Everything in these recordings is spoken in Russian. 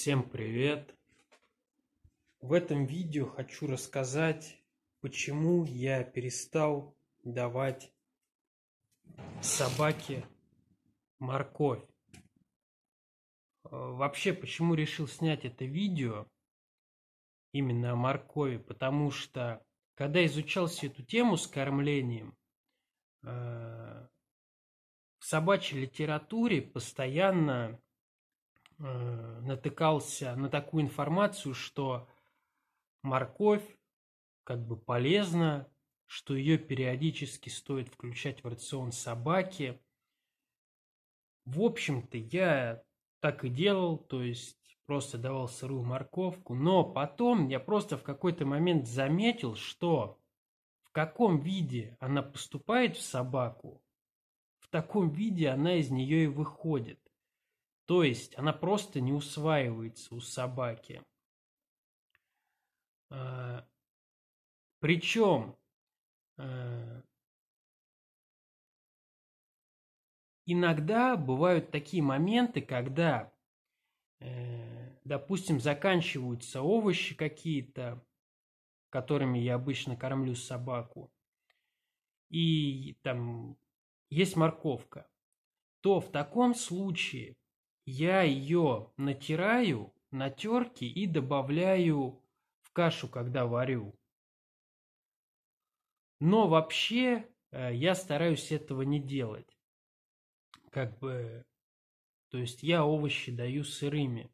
Всем привет! В этом видео хочу рассказать, почему я перестал давать собаке морковь. А, вообще, почему решил снять это видео именно о моркови? Потому что, когда изучал всю эту тему с кормлением, а, в собачьей литературе постоянно Э, натыкался на такую информацию, что морковь как бы полезна, что ее периодически стоит включать в рацион собаки. В общем-то, я так и делал, то есть просто давал сырую морковку, но потом я просто в какой-то момент заметил, что в каком виде она поступает в собаку, в таком виде она из нее и выходит. То есть она просто не усваивается у собаки. А, Причем а, иногда бывают такие моменты, когда, э, допустим, заканчиваются овощи какие-то, которыми я обычно кормлю собаку, и там есть морковка, то в таком случае я ее натираю на терке и добавляю в кашу, когда варю. Но вообще э, я стараюсь этого не делать. Как бы, то есть я овощи даю сырыми.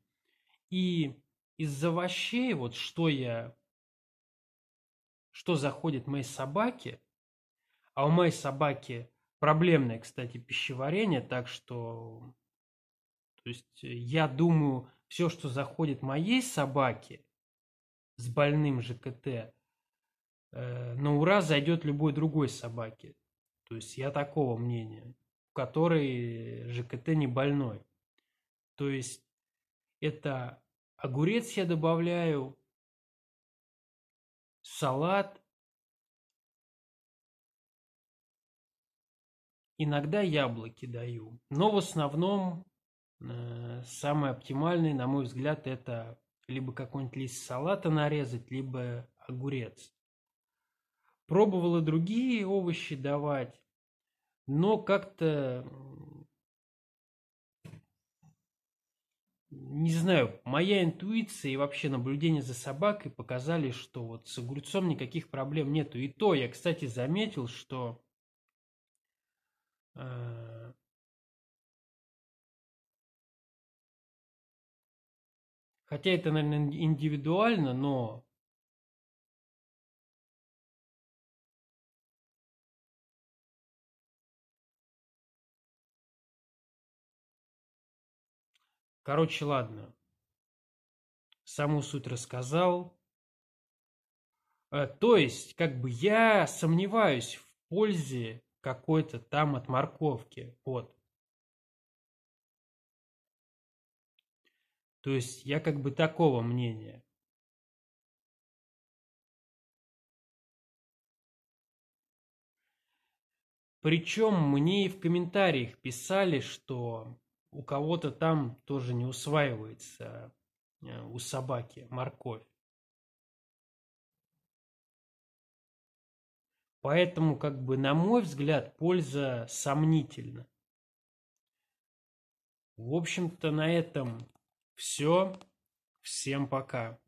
И из овощей, вот что я, что заходит моей собаке, а у моей собаки проблемное, кстати, пищеварение, так что то есть э, я думаю, все, что заходит моей собаке с больным ЖКТ, э, на ура зайдет любой другой собаке. То есть я такого мнения, у которой ЖКТ не больной. То есть это огурец я добавляю, салат. Иногда яблоки даю, но в основном Э, самый оптимальный, на мой взгляд, это либо какой-нибудь лист салата нарезать, либо огурец. Пробовала другие овощи давать, но как-то не знаю, моя интуиция и вообще наблюдение за собакой показали, что вот с огурцом никаких проблем нету. И то я, кстати, заметил, что Хотя это, наверное, индивидуально, но Короче, ладно. Саму суть рассказал. Э, то есть, как бы я сомневаюсь в пользе какой-то там от морковки. Вот. То есть я как бы такого мнения. Причем мне и в комментариях писали, что у кого-то там тоже не усваивается э, у собаки морковь. Поэтому, как бы, на мой взгляд, польза сомнительна. В общем-то, на этом все. Всем пока.